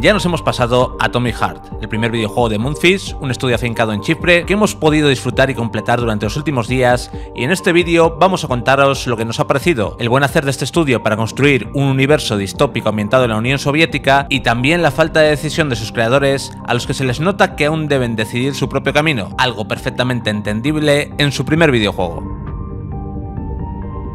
Ya nos hemos pasado a Tommy Heart, el primer videojuego de Moonfish, un estudio afincado en Chipre que hemos podido disfrutar y completar durante los últimos días, y en este vídeo vamos a contaros lo que nos ha parecido, el buen hacer de este estudio para construir un universo distópico ambientado en la Unión Soviética y también la falta de decisión de sus creadores a los que se les nota que aún deben decidir su propio camino, algo perfectamente entendible en su primer videojuego.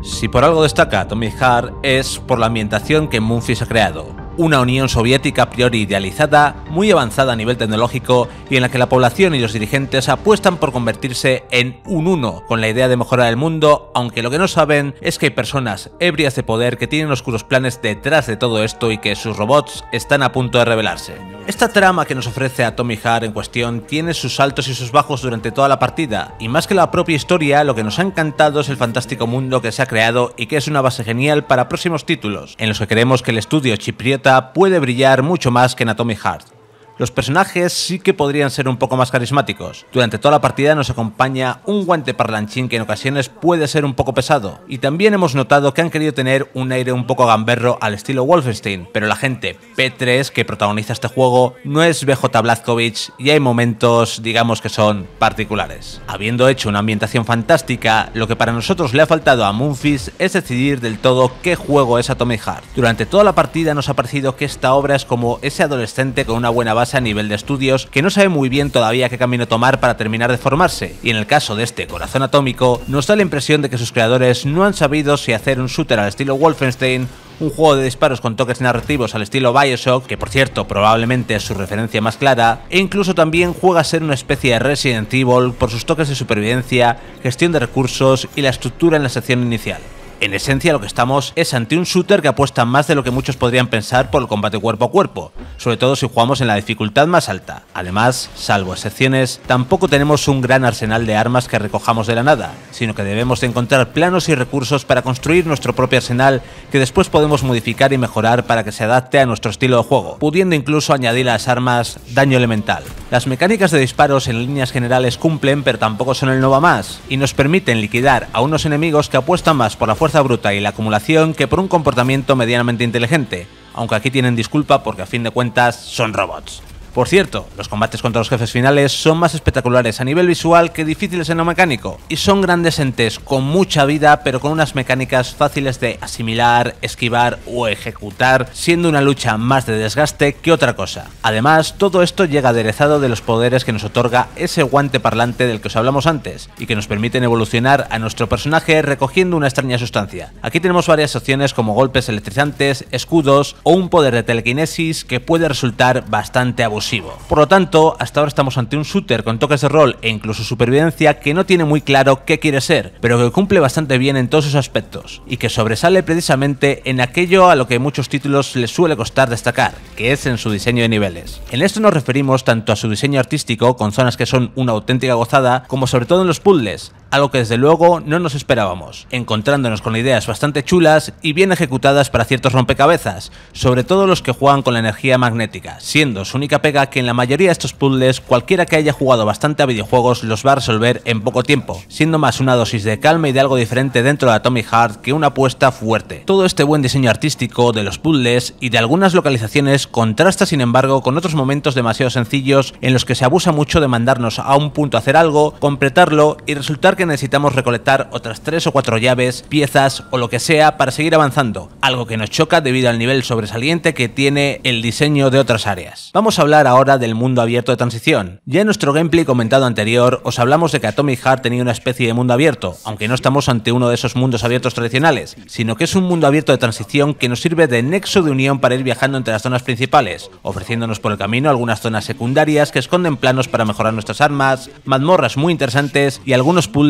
Si por algo destaca Tommy Heart es por la ambientación que Moonfish ha creado, una Unión Soviética a priori idealizada, muy avanzada a nivel tecnológico y en la que la población y los dirigentes apuestan por convertirse en un uno, con la idea de mejorar el mundo, aunque lo que no saben es que hay personas ebrias de poder que tienen oscuros planes detrás de todo esto y que sus robots están a punto de rebelarse. Esta trama que nos ofrece a Tommy Hart en cuestión tiene sus altos y sus bajos durante toda la partida, y más que la propia historia, lo que nos ha encantado es el fantástico mundo que se ha creado y que es una base genial para próximos títulos, en los que creemos que el estudio chipriota puede brillar mucho más que en Atomic Heart los personajes sí que podrían ser un poco más carismáticos. Durante toda la partida nos acompaña un guante parlanchín que en ocasiones puede ser un poco pesado, y también hemos notado que han querido tener un aire un poco gamberro al estilo Wolfenstein, pero la gente P3 que protagoniza este juego no es BJ Blazkowicz y hay momentos, digamos que son particulares. Habiendo hecho una ambientación fantástica, lo que para nosotros le ha faltado a Moonfish es decidir del todo qué juego es Atomic Heart. Durante toda la partida nos ha parecido que esta obra es como ese adolescente con una buena base a nivel de estudios que no sabe muy bien todavía qué camino tomar para terminar de formarse, y en el caso de este corazón atómico, nos da la impresión de que sus creadores no han sabido si hacer un shooter al estilo Wolfenstein un juego de disparos con toques narrativos al estilo Bioshock, que por cierto probablemente es su referencia más clara, e incluso también juega a ser una especie de Resident Evil por sus toques de supervivencia, gestión de recursos y la estructura en la sección inicial. En esencia lo que estamos es ante un shooter que apuesta más de lo que muchos podrían pensar por el combate cuerpo a cuerpo, sobre todo si jugamos en la dificultad más alta. Además, salvo excepciones, tampoco tenemos un gran arsenal de armas que recojamos de la nada, sino que debemos de encontrar planos y recursos para construir nuestro propio arsenal que después podemos modificar y mejorar para que se adapte a nuestro estilo de juego, pudiendo incluso añadir a las armas daño elemental. Las mecánicas de disparos en líneas generales cumplen pero tampoco son el Nova más, y nos permiten liquidar a unos enemigos que apuestan más por la fuerza fuerza bruta y la acumulación que por un comportamiento medianamente inteligente, aunque aquí tienen disculpa porque a fin de cuentas son robots. Por cierto, los combates contra los jefes finales son más espectaculares a nivel visual que difíciles en lo mecánico, y son grandes entes con mucha vida pero con unas mecánicas fáciles de asimilar, esquivar o ejecutar, siendo una lucha más de desgaste que otra cosa. Además, todo esto llega aderezado de los poderes que nos otorga ese guante parlante del que os hablamos antes, y que nos permiten evolucionar a nuestro personaje recogiendo una extraña sustancia. Aquí tenemos varias opciones como golpes electrizantes, escudos o un poder de telequinesis que puede resultar bastante abusivo por lo tanto, hasta ahora estamos ante un shooter con toques de rol e incluso supervivencia que no tiene muy claro qué quiere ser, pero que cumple bastante bien en todos sus aspectos, y que sobresale precisamente en aquello a lo que muchos títulos les suele costar destacar, que es en su diseño de niveles. En esto nos referimos tanto a su diseño artístico, con zonas que son una auténtica gozada, como sobre todo en los puzzles, algo que desde luego no nos esperábamos, encontrándonos con ideas bastante chulas y bien ejecutadas para ciertos rompecabezas, sobre todo los que juegan con la energía magnética, siendo su única pega que en la mayoría de estos puzzles cualquiera que haya jugado bastante a videojuegos los va a resolver en poco tiempo, siendo más una dosis de calma y de algo diferente dentro de Atomic Heart que una apuesta fuerte. Todo este buen diseño artístico de los puzzles y de algunas localizaciones contrasta sin embargo con otros momentos demasiado sencillos en los que se abusa mucho de mandarnos a un punto a hacer algo, completarlo y resultar que necesitamos recolectar otras tres o cuatro llaves, piezas o lo que sea para seguir avanzando, algo que nos choca debido al nivel sobresaliente que tiene el diseño de otras áreas. Vamos a hablar ahora del mundo abierto de transición. Ya en nuestro gameplay comentado anterior os hablamos de que Atomic Heart tenía una especie de mundo abierto, aunque no estamos ante uno de esos mundos abiertos tradicionales, sino que es un mundo abierto de transición que nos sirve de nexo de unión para ir viajando entre las zonas principales, ofreciéndonos por el camino algunas zonas secundarias que esconden planos para mejorar nuestras armas, mazmorras muy interesantes y algunos pulls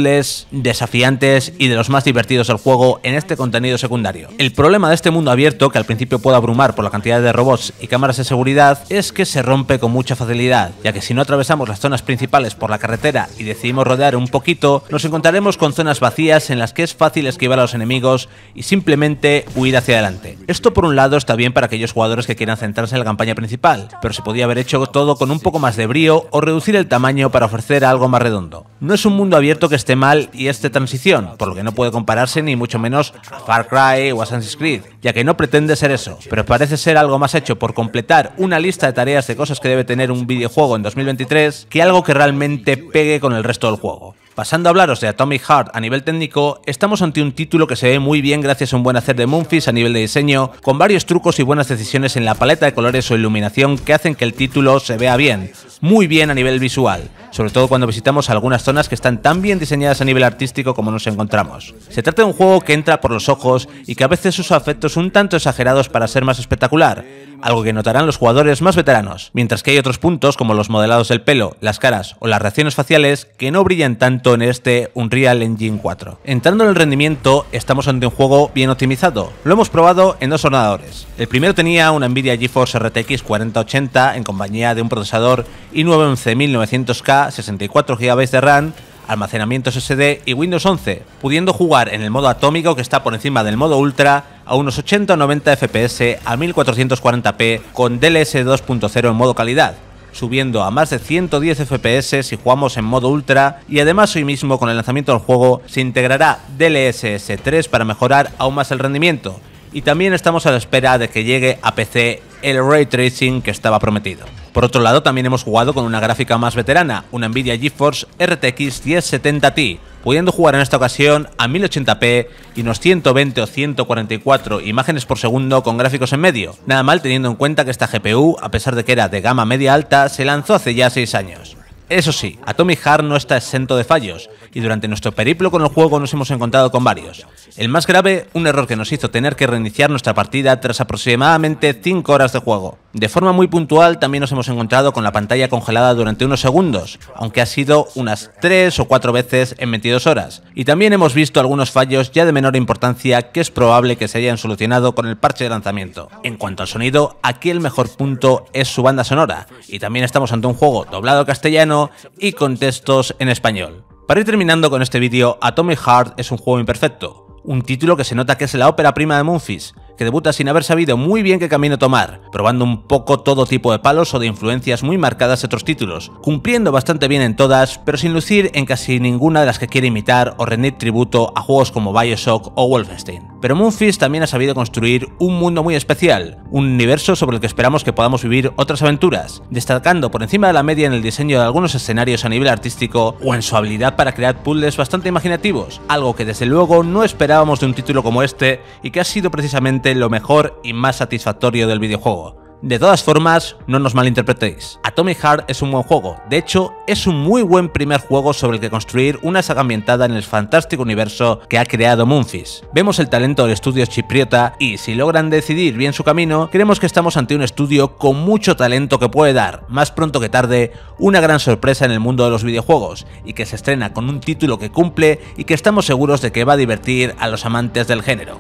desafiantes y de los más divertidos del juego en este contenido secundario. El problema de este mundo abierto, que al principio puede abrumar por la cantidad de robots y cámaras de seguridad, es que se rompe con mucha facilidad, ya que si no atravesamos las zonas principales por la carretera y decidimos rodear un poquito, nos encontraremos con zonas vacías en las que es fácil esquivar a los enemigos y simplemente huir hacia adelante. Esto por un lado está bien para aquellos jugadores que quieran centrarse en la campaña principal, pero se podía haber hecho todo con un poco más de brío o reducir el tamaño para ofrecer algo más redondo. No es un mundo abierto que está mal y este transición, por lo que no puede compararse ni mucho menos a Far Cry o Assassin's Creed, ya que no pretende ser eso, pero parece ser algo más hecho por completar una lista de tareas de cosas que debe tener un videojuego en 2023 que algo que realmente pegue con el resto del juego. Pasando a hablaros de Atomic Heart a nivel técnico, estamos ante un título que se ve muy bien gracias a un buen hacer de Moonfish a nivel de diseño, con varios trucos y buenas decisiones en la paleta de colores o iluminación que hacen que el título se vea bien, muy bien a nivel visual, sobre todo cuando visitamos algunas zonas que están tan bien diseñadas a nivel artístico como nos encontramos. Se trata de un juego que entra por los ojos y que a veces usa efectos un tanto exagerados para ser más espectacular, algo que notarán los jugadores más veteranos, mientras que hay otros puntos como los modelados del pelo, las caras o las reacciones faciales que no brillan tanto en este Unreal Engine 4. Entrando en el rendimiento, estamos ante un juego bien optimizado. Lo hemos probado en dos ordenadores. El primero tenía una Nvidia GeForce RTX 4080 en compañía de un procesador i9 11900K, 64 GB de RAM almacenamiento SSD y Windows 11, pudiendo jugar en el modo atómico que está por encima del modo ultra a unos 80 90 FPS a 1440p con DLS 2.0 en modo calidad subiendo a más de 110 FPS si jugamos en modo ultra y además hoy mismo con el lanzamiento del juego se integrará DLSS 3 para mejorar aún más el rendimiento y también estamos a la espera de que llegue a PC el ray tracing que estaba prometido. Por otro lado, también hemos jugado con una gráfica más veterana, una Nvidia GeForce RTX 1070 t pudiendo jugar en esta ocasión a 1080p y unos 120 o 144 imágenes por segundo con gráficos en medio. Nada mal teniendo en cuenta que esta GPU, a pesar de que era de gama media alta, se lanzó hace ya 6 años. Eso sí, Atomic Heart no está exento de fallos, y durante nuestro periplo con el juego nos hemos encontrado con varios. El más grave, un error que nos hizo tener que reiniciar nuestra partida tras aproximadamente 5 horas de juego. De forma muy puntual también nos hemos encontrado con la pantalla congelada durante unos segundos, aunque ha sido unas 3 o 4 veces en 22 horas. Y también hemos visto algunos fallos ya de menor importancia que es probable que se hayan solucionado con el parche de lanzamiento. En cuanto al sonido, aquí el mejor punto es su banda sonora, y también estamos ante un juego doblado castellano y con textos en español. Para ir terminando con este vídeo, Atomic Heart es un juego imperfecto, un título que se nota que es la ópera prima de Moonfish, que debuta sin haber sabido muy bien qué camino tomar, probando un poco todo tipo de palos o de influencias muy marcadas de otros títulos, cumpliendo bastante bien en todas, pero sin lucir en casi ninguna de las que quiere imitar o rendir tributo a juegos como Bioshock o Wolfenstein. Pero Moonfish también ha sabido construir un mundo muy especial, un universo sobre el que esperamos que podamos vivir otras aventuras, destacando por encima de la media en el diseño de algunos escenarios a nivel artístico o en su habilidad para crear puzzles bastante imaginativos, algo que desde luego no esperábamos de un título como este y que ha sido precisamente lo mejor y más satisfactorio del videojuego. De todas formas, no nos malinterpretéis. Atomic Heart es un buen juego, de hecho, es un muy buen primer juego sobre el que construir una saga ambientada en el fantástico universo que ha creado Moonfish. Vemos el talento del estudio chipriota y si logran decidir bien su camino, creemos que estamos ante un estudio con mucho talento que puede dar, más pronto que tarde, una gran sorpresa en el mundo de los videojuegos y que se estrena con un título que cumple y que estamos seguros de que va a divertir a los amantes del género.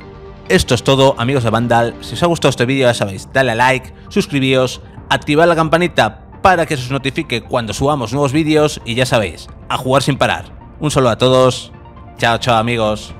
Esto es todo, amigos de Vandal. Si os ha gustado este vídeo, ya sabéis, dale a like, suscribíos, activad la campanita para que se os notifique cuando subamos nuevos vídeos y ya sabéis, a jugar sin parar. Un saludo a todos. Chao, chao, amigos.